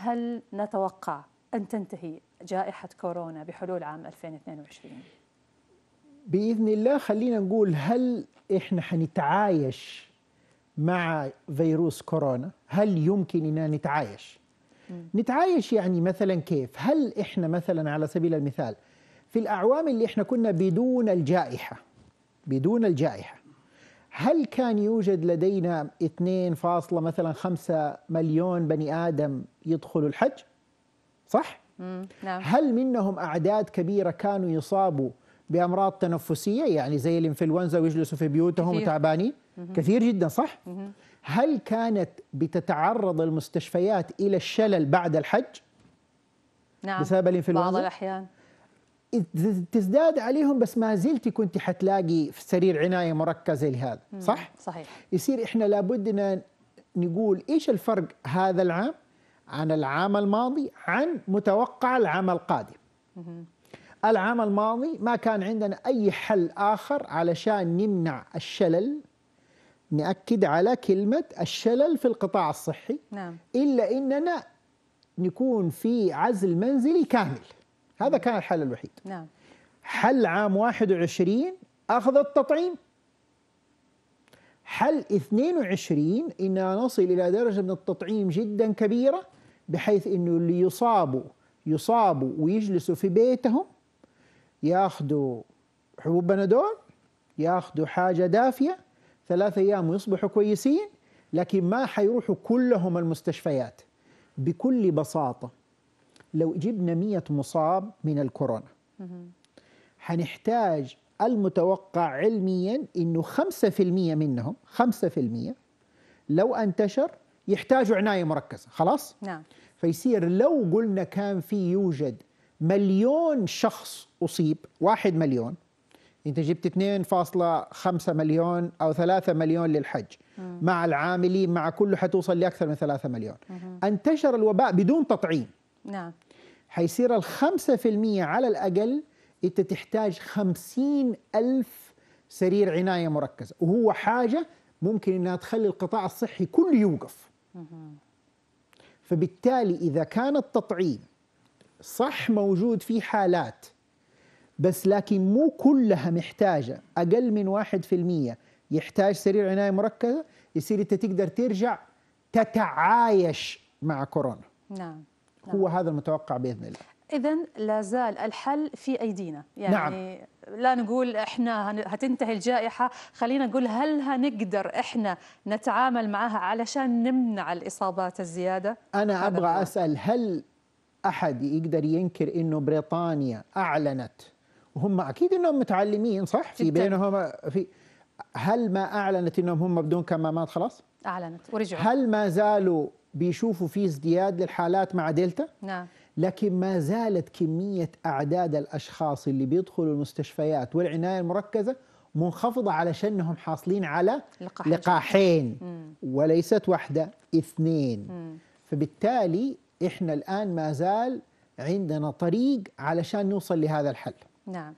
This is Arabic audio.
هل نتوقع أن تنتهي جائحة كورونا بحلول عام 2022 بإذن الله خلينا نقول هل إحنا حنتعايش مع فيروس كورونا هل يمكن أننا نتعايش نتعايش يعني مثلا كيف هل إحنا مثلا على سبيل المثال في الأعوام اللي إحنا كنا بدون الجائحة بدون الجائحة هل كان يوجد لدينا 2.5 مثلا 5 مليون بني آدم يدخلوا الحج؟ صح؟ نعم. هل منهم أعداد كبيرة كانوا يصابوا بأمراض تنفسية يعني زي الإنفلونزا ويجلسوا في بيوتهم وتعبانين؟ كثير جدا صح؟ مم. هل كانت بتتعرض المستشفيات إلى الشلل بعد الحج؟ نعم بسبب الإنفلونزا؟ بعض الأحيان تزداد عليهم بس ما زلت كنت حتلاقي في سرير عنايه مركزه لهذا صح صحيح يصير احنا لابد نقول ايش الفرق هذا العام عن العام الماضي عن متوقع العام القادم العام الماضي ما كان عندنا اي حل اخر علشان نمنع الشلل ناكد على كلمه الشلل في القطاع الصحي نعم. الا اننا نكون في عزل منزلي كامل هذا كان الحل الوحيد نعم حل عام 21 أخذ التطعيم حل 22 إننا نصل إلى درجة من التطعيم جدا كبيرة بحيث أنه اللي يصابوا يصابوا ويجلسوا في بيتهم ياخذوا حبوب بنادول ياخذوا حاجة دافية ثلاثة أيام ويصبحوا كويسين لكن ما حيروحوا كلهم المستشفيات بكل بساطة لو جبنا 100 مصاب من الكورونا هنحتاج المتوقع علميا انه 5% منهم 5% لو انتشر يحتاجوا عنايه مركزه خلاص نعم فيصير لو قلنا كان في يوجد مليون شخص اصيب واحد مليون انت جبت 2.5 مليون او 3 مليون للحج مم. مع العاملين مع كله حتوصل لاكثر من 3 مليون مم. انتشر الوباء بدون تطعيم نعم حيصير الخمسة في المية على الأقل أنت تحتاج خمسين ألف سرير عناية مركزة وهو حاجة ممكن أنها تخلي القطاع الصحي كله يوقف فبالتالي إذا كان التطعيم صح موجود في حالات بس لكن مو كلها محتاجة أقل من واحد في المية يحتاج سرير عناية مركزة يصير أنت تقدر ترجع تتعايش مع كورونا نعم هو هذا المتوقع باذن الله اذا لا زال الحل في ايدينا يعني نعم. لا نقول احنا هتنتهي الجائحه خلينا نقول هل هنقدر احنا نتعامل معها علشان نمنع الاصابات الزياده انا ابغى الوقت. اسال هل احد يقدر ينكر انه بريطانيا اعلنت وهم اكيد انهم متعلمين صح في بينهم في هل ما اعلنت انهم هم بدون كمامات خلاص؟ اعلنت ورجعوا هل ما زالوا بيشوفوا في ازدياد للحالات مع دلتا؟ نعم لكن ما زالت كميه اعداد الاشخاص اللي بيدخلوا المستشفيات والعنايه المركزه منخفضه علشانهم حاصلين على لقاح لقاحين وليست واحده اثنين مم. فبالتالي احنا الان ما زال عندنا طريق علشان نوصل لهذا الحل نعم